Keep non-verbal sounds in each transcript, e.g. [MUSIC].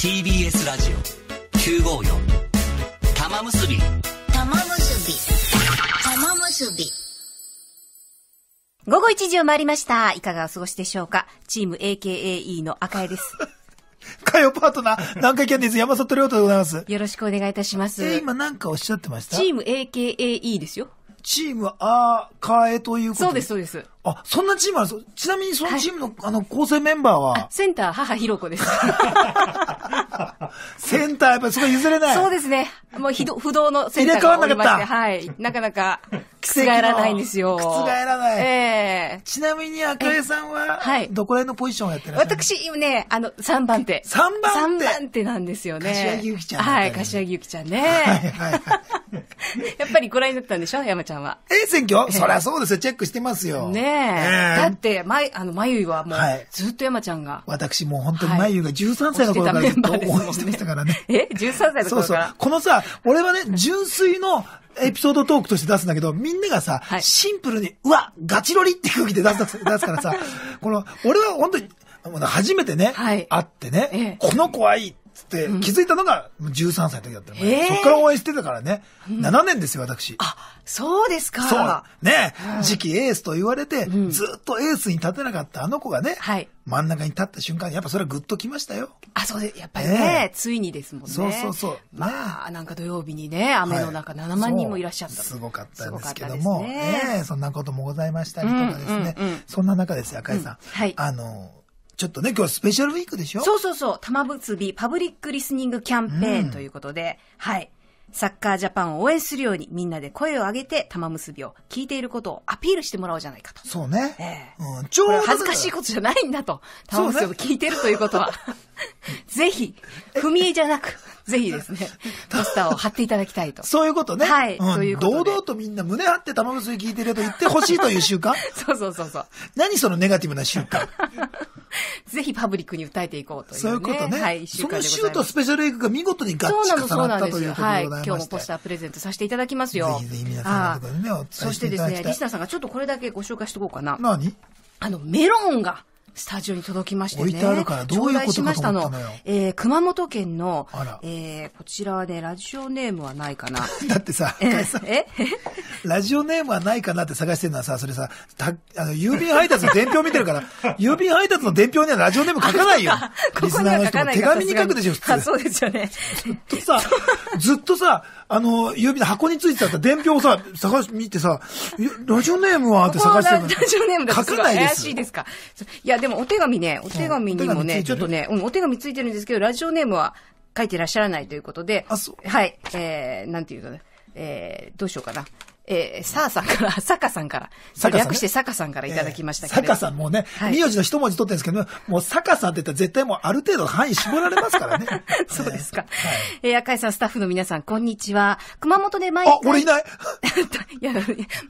TBS ラジオ954玉結び玉結び玉結び午後1時を回りましたいかがお過ごしでしょうかチーム AKAE の赤江です [LAUGHS] 火曜パートナー、南海キャンディーズ山里亮太でございます。よろしくお願いいたします。今なんかおっしゃってましたチーム AKAE ですよ。チームアーカえエということそうです、そうです。あ、そんなチームあるちなみにそのチームの、はい、あの、構成メンバーはセンター、母、ひろこです。[LAUGHS] センター、やっぱりそこ譲れない。そうですね。もうひど、不動のセンターがおりまして。入れ替わらなかった。はい。なかなか、[LAUGHS] 覆らないんですよ。覆 [LAUGHS] らない。ええー、ちなみに、赤江さんは、はい。どこら辺のポジションをやってるんですか私、今ね、あの、3番手。3番手 ?3 番手なんですよね。柏木由紀ちゃん、ね。はい、柏木由紀ちゃんね。はいはいはい。[LAUGHS] やっぱりご覧になったんでしょ山ちゃんは。ええ、選挙、そりゃそうですよ。チェックしてますよ。ねえ。えー、だって、ま、あの、まゆはもう、はずっと山ちゃんが。私もう本当にまゆが13歳の頃からずっと応援してましたからね。ね [LAUGHS] え ?13 歳の頃からそうそう。このさ、俺はね、純粋の、エピソードトークとして出すんだけど、みんながさ、はい、シンプルに、うわ、ガチロリって空気で出す [LAUGHS] 出すからさ、この、俺は本当に、初めてね、はい、会ってね、ええ、この子はいい、つって、気づいたのが13歳の時だったの、で、そっから応援してたからね、7年ですよ、私。あ、そうですか。そう。ね、う次期エースと言われて、ずっとエースに立てなかったあの子がね、はい、真ん中に立った瞬間、やっぱそれはグッときましたよ。あ、そうです。やっぱりね、ついにですもんね。そうそうそう。まあ、なんか土曜日にね、雨の中7万人もいらっしゃった、すごかったんですけども、そんなこともございましたりとかですね、そんな中ですよ、赤井さん。はい、あの、ちょっとね、今日はスペシャルウィークでしょそうそうそう。玉結びパブリックリスニングキャンペーンということで、うん、はい。サッカージャパンを応援するようにみんなで声を上げて玉結びを聞いていることをアピールしてもらおうじゃないかと。そうね。ええー。うん、ちょうど。恥ずかしいことじゃないんだと。玉結びを聞いてるということは。[LAUGHS] ぜひ、踏み絵じゃなく、ぜひですね、[LAUGHS] ポスターを貼っていただきたいと。そういうことね。はい。うん、そういうこと堂々とみんな胸張って玉結び聞いてると言ってほしいという習慣 [LAUGHS] そうそうそうそう。何そのネガティブな習慣ぜひパブリックに訴えていこうという、ね、そういうことね。はい、そのシュートスペシャルエッグが見事にチリ重なったということでございまはい。今日もポスタープレゼントさせていただきますよ。ぜひぜひ皆さんのところでね、お伝えしていただきたい。そしてですね、リスナーさんがちょっとこれだけご紹介しておこうかな。何あの、メロンが。スタジオに届きましてね。置いてあるからどういうことかと思ったのよ。[LAUGHS] えー、熊本県の、えー、こちらはね、ラジオネームはないかな。[LAUGHS] だってさ、さえ [LAUGHS] ラジオネームはないかなって探してるのはさ、それさ、たあの郵便配達の伝票見てるから、郵便配達の伝票にはラジオネーム書かないよ。ここリスナーの人も手紙に書くでしょ、普通。あ、そうですよね。ずっとさ、ずっとさ、あの、郵便の箱についてた伝票をさ、探し、見てさ、ラジオネームはって探してるラジオネームだ書かないです。怪しいですか。いや、でもお手紙ね、お手紙にもね、ちょっとね、うん、お手紙ついてるんですけど、ラジオネームは書いてらっしゃらないということで、あ、そう。はい、えー、なんていうとね、えー、どうしようかな。えー、サーさんから、サ [LAUGHS] カさんから、サカさん、ね、略してサカさんからいただきましたけど、えー、サカさんもね、はい、名字の一文字取ってるんですけど、もうサカさんって言ったら絶対もうある程度範囲絞られますからね。[LAUGHS] そうですか。えー、はい、え赤井さん、スタッフの皆さん、こんにちは。熊本で毎回。あ、俺いない [LAUGHS] いや、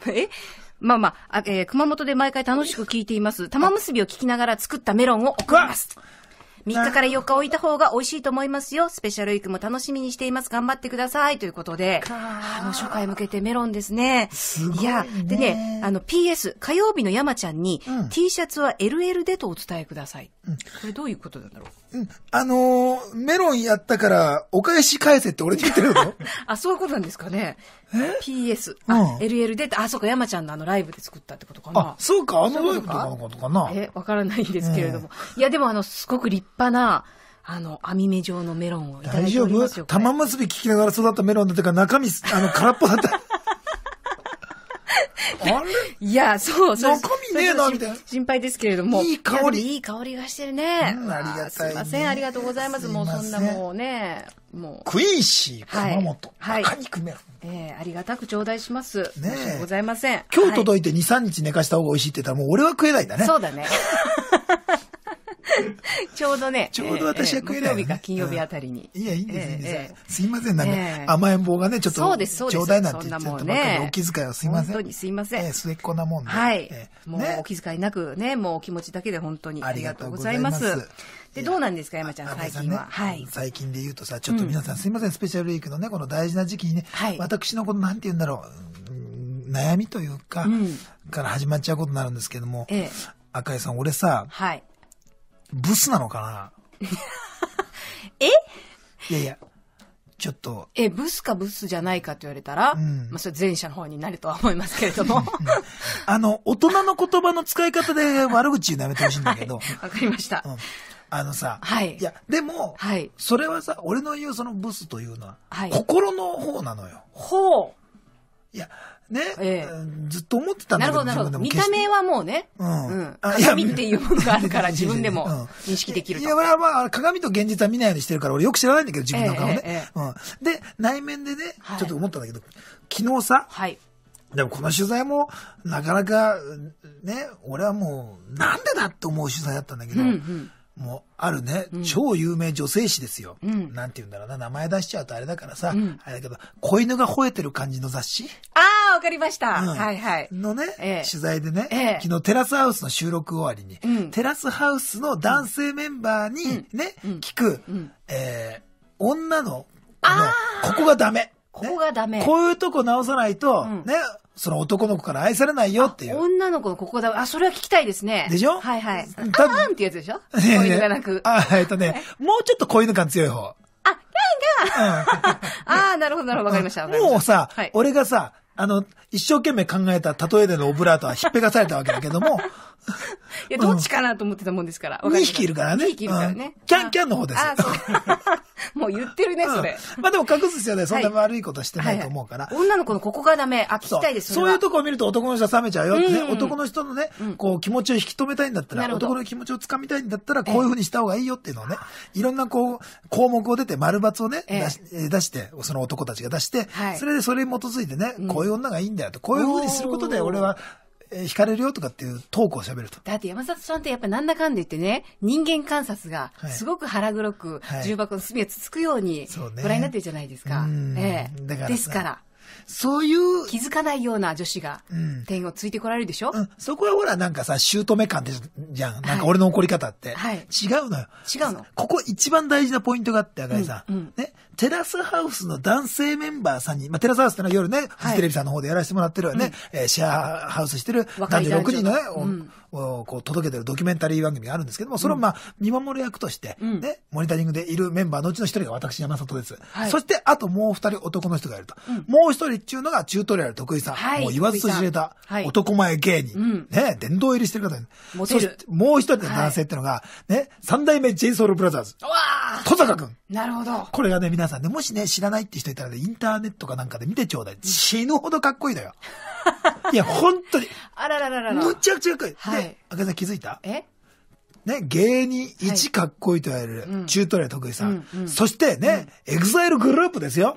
えまあまあ、えー、熊本で毎回楽しく聞いています。玉結びを聞きながら作ったメロンを送ります。3日から4日置いた方が美味しいと思いますよ。スペシャルウィークも楽しみにしています。頑張ってください。ということで、あの、初回向けてメロンですね。すいねいや、でね、あの、PS、火曜日の山ちゃんに、うん、T シャツは LL でとお伝えください。うん、これどういうことなんだろうあのー、メロンやったから、お返し返せって俺に言ってるの [LAUGHS] あ、そういうことなんですかね。?PS。あ、うん、LL で、あ、そうか、山ちゃんのあのライブで作ったってことかな。あ、そうか、あのライブとかのことかな。え、わからないんですけれども。えー、いや、でもあの、すごく立派な、あの、網目状のメロンをいただいておりますよ。大丈夫玉結び聞きながら育ったメロンだったから中身、あの、空っぽだった。あれいや、そう、そう。中身ねえな、みたいな。心配ですけれども。いい香り。いい香りがしてるね。うん、ありがたい、ね。すいません、ありがとうございます。もうそんなもうね、もう。クインシー熊本。はい。カニクメ。ええー、ありがたく頂戴します。ねえ。ございません。今日届いて2、3日寝かした方が美味しいって言ったら、もう俺は食えないんだね。そうだね。[LAUGHS] [LAUGHS] ちょうどね、[LAUGHS] ちょうど私は食えない、ね、曜日か金曜日あたりに。いや、いいんです、いいんです。すいません、なんか、えー、甘えん坊がね、ちょっと、そうです、そうです。ちょうだいなんて言ってたばっかり、お気遣いはすいません。本当にすいません。えー、末っ子なもんで。はい。えー、もう、お気遣いなくね、もうお気持ちだけで本当にありがとうございます。で、どうなんですか、山ちゃん、最近は。はい。最近で言うとさ、ちょっと皆さん、すいません、スペシャルウィークのね、この大事な時期にね、はい、私のこの、なんて言うんだろう、悩みというか、から始まっちゃうことになるんですけども、ええ、赤井さん、俺さ、はい、ブスなのかな [LAUGHS] えいやいや、ちょっと。え、ブスかブスじゃないかって言われたら、うん、まあ、それ前者の方になるとは思いますけれども。あの、大人の言葉の使い方で悪口をなめてほしいんだけど。[LAUGHS] わ、はい、かりました。うんあのさ、はい。いや、でも、はい。それはさ、俺の言うそのブスというのは、はい。心の方なのよ。ほう。いや、ね、えー、ずっと思ってたんだけど。なるほど、見た目はもうね、うん。鏡っていうものがあるから [LAUGHS] 自分でも認識できるいや、俺はまあ、鏡と現実は見ないようにしてるから、俺よく知らないんだけど、自分の顔ね。えーえー、うん。で、内面でね、ちょっと思ったんだけど、はい、昨日さ、はい。でもこの取材も、なかなか、ね、俺はもう、なんでだって思う取材だったんだけど、うんうんもうあるね、うん、超有名女性誌ですよ、うん、なんて言うんだろうな、名前出しちゃうとあれだからさ、うん、あれだけど、子犬が吠えてる感じの雑誌あわかりました。はいはい。のね、え取材でね、え昨日テラスハウスの収録終わりに、うん、テラスハウスの男性メンバーにね、聞く、うん、え女のここがダメ。ここがダメ。こういうとこ直さないと、うん、ね、その男の子から愛されないよっていう。女の子のここだ。あ、それは聞きたいですね。でしょはいはい。あーんってやつでしょ子犬がなく。あ、えっとね、もうちょっと子犬感強い方。あ、キャンキンああ、なるほど、なるほど、わかりました。もうさ、はい、俺がさ、あの、一生懸命考えた例えでのオブラートはひっぺがされたわけだけども、[LAUGHS] いや、どっちかなと思ってたもんですから。2匹いるからね。2匹いるからね。キャンキャンの方です。あ、そう。[LAUGHS] もう言ってるね、それ。まあでも隠す必要ない。そんな悪いことしてないと思うから。女の子のここがダメ。あ、聞きたいです。そういうとこを見ると男の人は冷めちゃうよ。ね、男の人のね、こう気持ちを引き止めたいんだったら、男の気持ちをつかみたいんだったら、こういうふうにした方がいいよっていうのをね、いろんなこう、項目を出て、丸抜をね、出して、その男たちが出して、それでそれに基づいてね、こういう女がいいんだよと、こういうふうにすることで俺は、え惹かれるよとかっていうトークを喋ると。だって山里さんってやっぱなんだかんで言ってね、人間観察がすごく腹黒く、重箱の隅をつつくように、ご覧になってるじゃないですか。ええ。ですから。そういう。気づかないような女子が、点をついてこられるでしょ、うん、そこはほら、なんかさ、姑感でじゃん。なんか俺の怒り方って。はい、違うのよ。違うのここ一番大事なポイントがあって、赤井さん。うんうん、ね。テラスハウスの男性メンバーさんに、まあ、テラスハウスってのは夜ね、フジテレビさんの方でやらせてもらってるわね、うん、えー、シェアハウスしてる男女6人のね、こう届けてるドキュメンタリー番組があるんですけども、それをまあ、見守る役として、ね、モニタリングでいるメンバーのうちの一人が私、山里です。そして、あともう二人男の人がいると。もう一人っていうのがチュートリアル得意さん。もう言わずと知れた男前芸人。ね、殿堂入りしてる方に。そして、もう一人の男性っていうのが、ね、三代目ジェイソ l ルブラザーズ。わ s 戸坂くん。なるほど。これがね、皆さんね、もしね、知らないって人いたらね、インターネットかなんかで見てちょうだい。死ぬほどかっこいいのよ。[LAUGHS] いや、本当に。あららららむちゃくちゃかっこいい。で、い。赤さん気づいたえね、芸人一かっこいいと言われる、チュートリアルさんさん、そしてね、エグザイルグループですよ。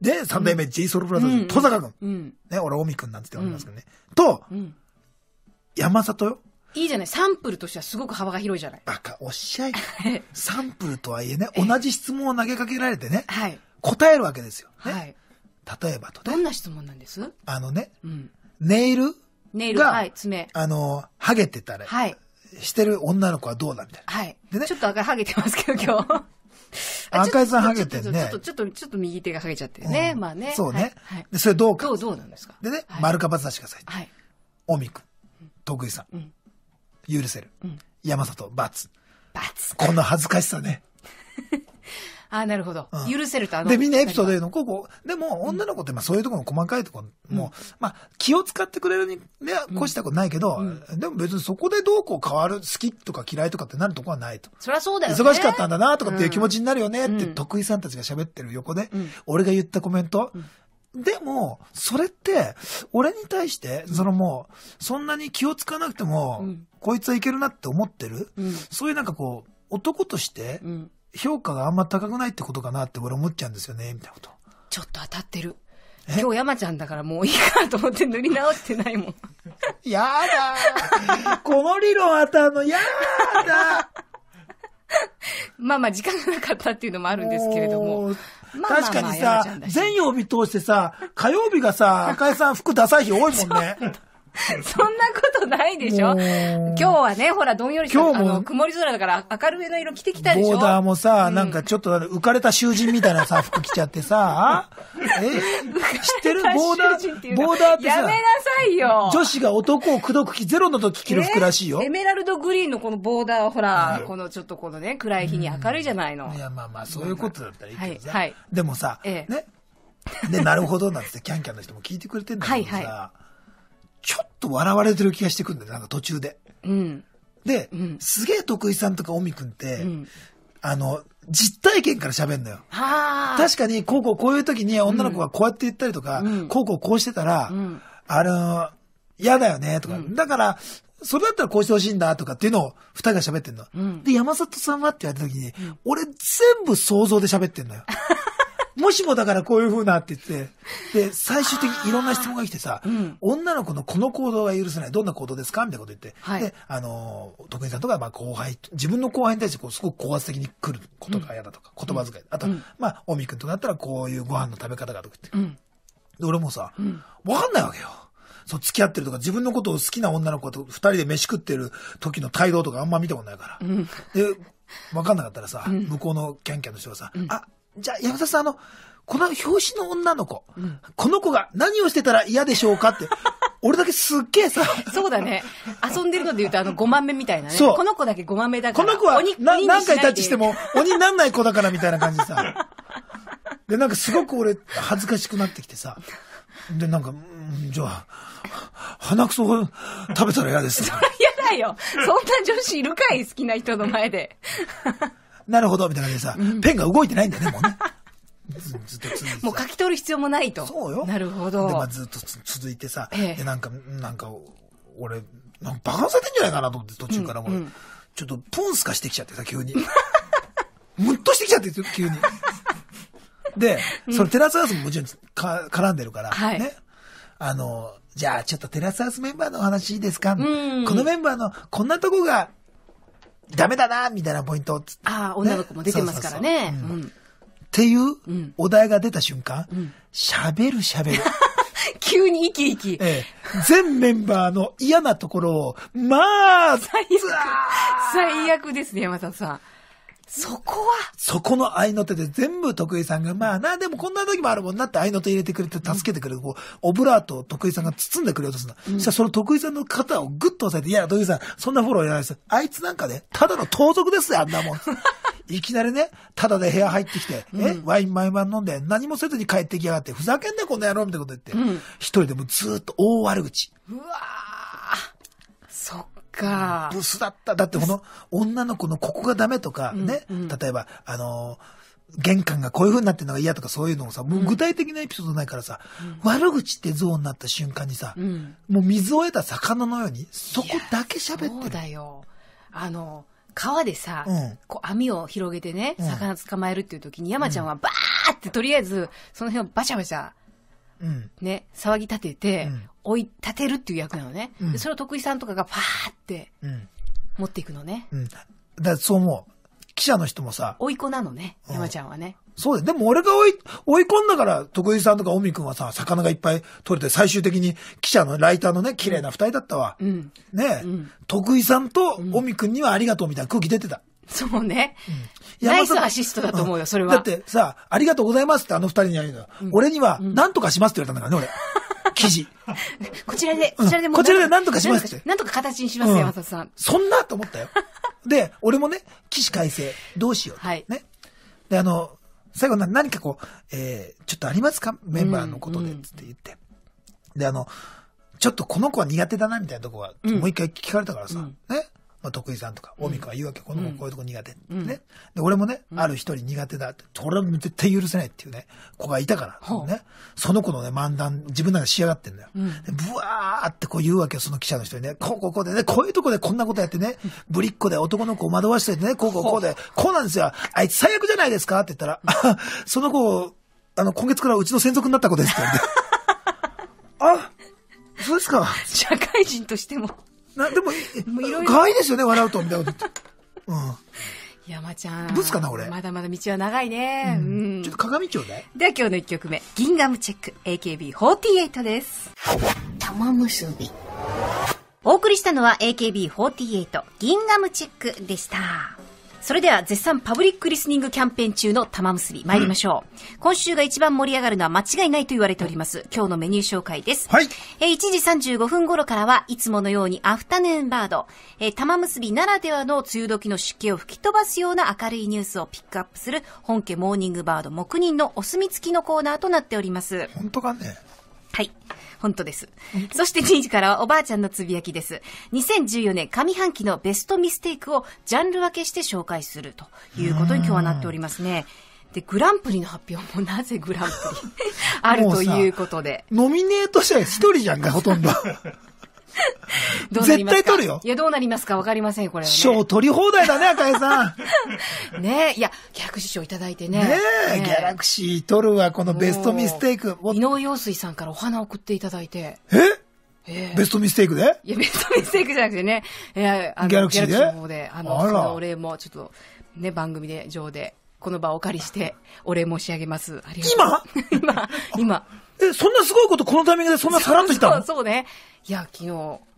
で、三代目 J ソルブラザーズ、戸坂君、ん。ね、俺、オミ君なんつって呼んますけどね。と、山里よ。いいじゃない。サンプルとしてはすごく幅が広いじゃない。バカ、おっしゃい。サンプルとはいえね、同じ質問を投げかけられてね、答えるわけですよ、はい。例えばとどんな質問なんですあのね、うん、ネイルネイルが、はい、爪。あの、ハゲてたら、はい、してる女の子はどうだみたいな。はい。でね、ちょっと赤いハゲてますけど、今日。[LAUGHS] 赤井さんハゲてるね。ちょっと、ちょっと、ちょっと右手がハゲちゃってね。まあね。そうね。で、それどうか。どう、どうなんですか。でね、丸か×出してください。はい。おみく徳井さん。許せる。うん、山里、×。×。この恥ずかしさね。[LAUGHS] ああ、なるほど。うん、許せるとで、みんなエピソード言うの、ここ。でも、女の子ってまあそういうところの細かいところ、うん、もう、まあ、気を使ってくれるに、ね、越したことないけど、うん、でも別にそこでどうこう変わる、好きとか嫌いとかってなるとこはないと。そりゃそうだよ、ね、忙しかったんだなとかっていう気持ちになるよねって、得意さんたちが喋ってる横で、俺が言ったコメント、でも、それって、俺に対して、そのもう、そんなに気を使わなくても、こいつはいけるなって思ってる、そういうなんかこう、男として、評価があんま高くないってことかなって俺思っちゃうんですよね、みたいなこと。ちょっと当たってる。今日山ちゃんだからもういいかと思って塗り直してないもん。[LAUGHS] やだこの理論当たんのやだまあまあ時間がなかったっていうのもあるんですけれども。確かにさ、全曜日通してさ、火曜日がさ、赤井さん服ダサい日多いもんね。[LAUGHS] [LAUGHS] そんなことないでしょ今日はね、ほら、どんより今日も曇り空だから明るめの色着てきたでしょボーダーもさ、うん、なんかちょっと浮かれた囚人みたいなさ、服着ちゃってさ、[LAUGHS] え知ってるボーダー、ボーダーってさ、やめなさいよ女子が男を口説く気ゼロの時着る服らしいよ、エメラルドグリーンのこのボーダーはほら、このちょっとこのね、暗い日に明るいじゃないの。いや、まあまあ、そういうことだったらいいけどさ。はい、でもさ、ね。で、なるほどなんつって、キャンキャンの人も聞いてくれてんだけどさ、はいはいと笑われてる気がしてくるんだよ、なんか途中で。うん、で、うん、すげえ徳井さんとか尾身くんって、うん、あの、実体験から喋るのよ。確かに、こうこうこういう時に女の子がこうやって言ったりとか、こうこうこうしてたら、あの、嫌だよね、とか。だから、それだったらこうしてほしいんだとかっていうのを二人が喋ってんの。うん、で、山里さんはって言われた時に、うん、俺全部想像で喋ってんのよ。[LAUGHS] もしもだからこういう風なって言って、で、最終的にいろんな質問が来てさ、うん、女の子のこの行動が許せない、どんな行動ですかみたいなこと言って、はい、で、あの、徳井さんとか、まあ後輩、自分の後輩に対してこう、すごく高圧的に来ることが嫌だとか、うん、言葉遣い。あと、うん、まあ、みくんとかだったらこういうご飯の食べ方がとかって。で、俺もさ、わかんないわけよ。そう、付き合ってるとか、自分のことを好きな女の子と二人で飯食ってる時の態度とかあんま見たことないから。で、わかんなかったらさ、向こうのキャンキャンの人がさ、あ、じゃあ、山田さん、あの、この表紙の女の子、うん、この子が何をしてたら嫌でしょうかって、[LAUGHS] 俺だけすっげえさ。そうだね。遊んでるので言うと、あの、5万目みたいなね。そう。この子だけ5万目だから。この子は何回タッチしても、[LAUGHS] 鬼になんない子だからみたいな感じでさ。で、なんかすごく俺、恥ずかしくなってきてさ。で、なんか、じゃあ、鼻くそを食べたら嫌です。そりゃ嫌だよ。そんな女子いるかい好きな人の前で。なるほど、みたいな感じでさ、うん、ペンが動いてないんだね、もうね。[LAUGHS] ずっと続いてもう書き取る必要もないと。そうよ。なるほど。で、まあ、ずっと続いてさ、ええ、で、なんか、なんか、俺、なんかバカされてんじゃないかなと思って、途中からもう、うんうん、ちょっとポンスカしてきちゃってさ、急に。[LAUGHS] ムッとしてきちゃって、急に。で、それテラスハウスももちろんか絡んでるから、はい、ね。あの、じゃあちょっとテラスハウスメンバーの話いいですか、うん、このメンバーのこんなとこがダメだなみたいなポイント。ああ、女の子も出てますからね。っていうお題が出た瞬間、喋る喋る。[LAUGHS] 急に生き生き、全メンバーの嫌なところを、まあ最悪最悪ですね、山里さん。そこはそこの愛の手で全部徳井さんが、まあな、でもこんな時もあるもんなって愛の手入れてくれて助けてくれる、こう、オブラートを徳井さんが包んでくれようとするの。うん、そしたらその徳井さんの肩をグッと押さえて、いや、徳井さん、そんなフォローいらないです。あいつなんかね、ただの盗賊ですよ、あんなもん。[LAUGHS] いきなりね、ただで部屋入ってきて、うん、え、ワイン毎晩飲んで、何もせずに帰ってきやがって、ふざけんな、こんな野郎みたいなこと言って、うん、一人でもずっと大悪口。うわーか。ブスだった。だってこの女の子のここがダメとかね、うんうん、例えば、あの玄関がこういう風になってるのが嫌とかそういうのをさ、もう具体的なエピソードないからさ、うん、悪口ってゾーンになった瞬間にさ、うん、もう水を得た魚のように、そこだけ喋ってる。そうだよ。あの、川でさ、うん、こう網を広げてね、魚捕まえるっていう時に山ちゃんはバーってとりあえず、その辺をバシャバシャ、ね、騒ぎ立てて、追い立てるっていう役なのね。うん、それを徳井さんとかがパーって持っていくのね。うん。だそう思う。記者の人もさ。追い子なのね、ん、山ちゃんはね。そうで、でも俺が追い、追い込んだから、徳井さんとか尾身くんはさ、魚がいっぱい取れて、最終的に記者のライターのね、綺麗な二人だったわ。うん、ね、うん、徳井さんと尾身くんにはありがとうみたいな空気出てた。そうね。うん、ナイスアシストだと思うよ、それは。だってさ、ありがとうございますってあの二人にやるの、うん、俺には、なんとかしますって言われたんだからね、俺。記事。[LAUGHS] こちらで、こちらでも、うこちらで何とかしますって。何とか形にしますよ、山、里、さん。そんなと思ったよ。[LAUGHS] で、俺もね、起死回生、どうしようはい。ね。で、あの、最後な何かこう、えー、ちょっとありますかメンバーのことで、って言って、うんうん。で、あの、ちょっとこの子は苦手だな、みたいなとこは、もう一回聞かれたからさ、うん、ね。まあ、さんとか、大み君は言うわけ、この子こういうとこ苦手ってね。で、俺もね、ある一人苦手だって、俺は絶対許せないっていうね、子がいたから、ね。その子のね、漫談、自分なんか仕上がってんだよ。ぶブワーってこう言うわけよ、その記者の人にね。こうこうこうでね、こういうとこでこんなことやってね、ぶりっ子で男の子を惑わしててね、こうこうこうで、こうなんですよ。あいつ最悪じゃないですかって言ったら、[LAUGHS] その子、あの、今月からうちの専属になった子ですって言って。[LAUGHS] あそうですか。社会人としても。なでも、可愛いですよね、笑うと、みたいなことうん。山ちゃん。ブスかな、俺。まだまだ道は長いね。うん。ちょっと鏡ちょうだい。では今日の一曲目、ギンガムチェック AKB48 です。玉結び。お送りしたのは AKB48 ギンガムチェックでした。それでは絶賛パブリックリスニングキャンペーン中の玉結び参りましょう、うん、今週が一番盛り上がるのは間違いないと言われております今日のメニュー紹介です、はい、えー、1時35分頃からはいつものようにアフタヌーンバード、えー、玉結びならではの梅雨時の湿気を吹き飛ばすような明るいニュースをピックアップする本家モーニングバード黙人のお墨付きのコーナーとなっております本当かねはい。本当です。そして2時からはおばあちゃんのつぶやきです。2014年上半期のベストミステイクをジャンル分けして紹介するということに今日はなっておりますね。で、グランプリの発表もなぜグランプリ [LAUGHS] あるということで。ノミネート者一人じゃんか、ほとんど。[LAUGHS] [LAUGHS] 絶対取るよ。いや、どうなりますかわかりません、これ、ね。賞取り放題だね、赤江さん。[LAUGHS] ねえ、いや、ギャラクシー賞いただいてね。ねえ、ねギャラクシー取るわ、このベストミステイク。井上陽水さんからお花送っていただいて。ええー、ベストミステイクでいや、ベストミステイクじゃなくてね、いや、あのギャラクシーでギャシーの方で、あの、あのお礼もちょっと、ね、番組で、上で、この場をお借りして、お礼申し上げます。ありがとう今 [LAUGHS] 今、今。え、そんなすごいことこのタイミングでそんなさらっとしたのそうそうね。いや、昨日、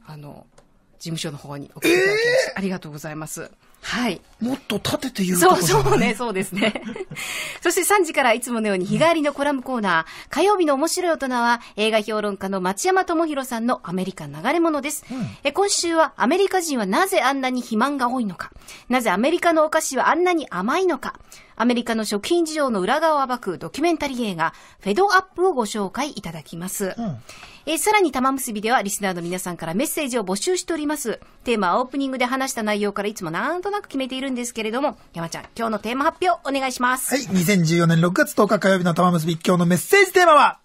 あの、事務所の方にいただきました。えー、ありがとうございます。はい。もっと立てて言うと、そうそうね、そうですね。[LAUGHS] そして3時からいつものように日帰りのコラムコーナー、火曜日の面白い大人は映画評論家の町山智博さんのアメリカ流れ物です、うん、え。今週はアメリカ人はなぜあんなに肥満が多いのか、なぜアメリカのお菓子はあんなに甘いのか、アメリカの食品事情の裏側を暴くドキュメンタリー映画、フェドアップをご紹介いただきます。うん、えさらに玉結びではリスナーの皆さんからメッセージを募集しております。テーマはオープニングで話した内容からいつもなんとなく決めているんですけれども、山ちゃん、今日のテーマ発表お願いします。はい、2014年6月10日火曜日の玉結び、今日のメッセージテーマは、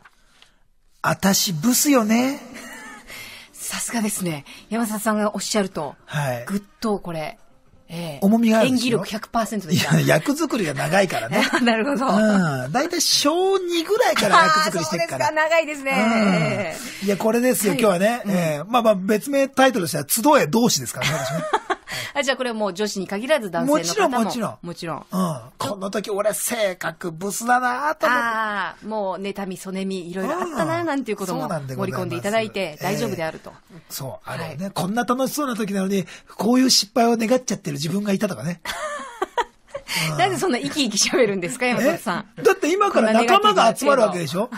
あたしブスよね。[LAUGHS] さすがですね。山里さんがおっしゃると、はい、ぐっとこれ、ええ、重みがある演技力100%でいや、役作りが長いからね。[LAUGHS] なるほど。うん。だいたい小2ぐらいから役作りしてるから。そうですか、長いですね。うん、いや、これですよ、今日はね。ええまあまあ、別名タイトルとしては、集え同士ですからね、私ね。あじゃあこれはもう女子に限らず男性の方ももちろんもちろんもちろん、うん、この時俺性格ブスだなと思ああもう妬みそねみいろいろあったななんていうことも盛り込んでいただいて大丈夫であると、えー、そうあれね、はい、こんな楽しそうな時なのにこういう失敗を願っちゃってる自分がいたとかね [LAUGHS] なぜそんな生き生き喋るんですか、山里さん。だって今から仲間が集まるわけでしょ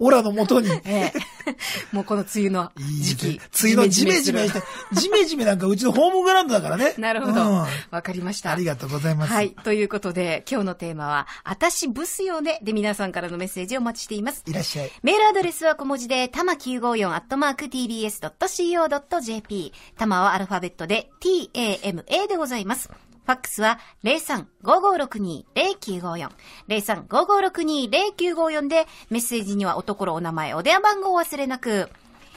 オラのもとに。[LAUGHS] え [LAUGHS] もうこの梅雨の時期。いい梅雨のジメジメして、ジメジメなんかうちのホームグラウンドだからね。[LAUGHS] なるほど。わ、うん、かりました。ありがとうございます。はい。ということで、今日のテーマは、あたしブスよねで皆さんからのメッセージをお待ちしています。いらっしゃい。メールアドレスは小文字で、たま954アットマーク tbs.co.jp。たまはアルファベットで、tama でございます。ファックスは03-5562-0954。03-5562-0954で、メッセージにはおところお名前、お電話番号を忘れなく。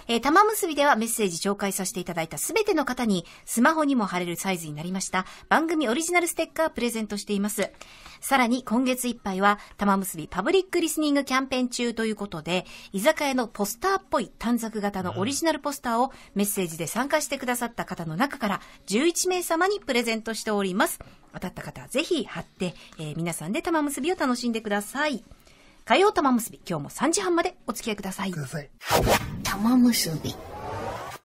えー、玉結びではメッセージ紹介させていただいたすべての方に、スマホにも貼れるサイズになりました、番組オリジナルステッカープレゼントしています。さらに、今月いっぱいは、玉結びパブリックリスニングキャンペーン中ということで、居酒屋のポスターっぽい短冊型のオリジナルポスターをメッセージで参加してくださった方の中から、11名様にプレゼントしております。当たった方はぜひ貼って、えー、皆さんで玉結びを楽しんでください。火曜玉結び、今日も3時半までお付き合いください。ください。玉結び。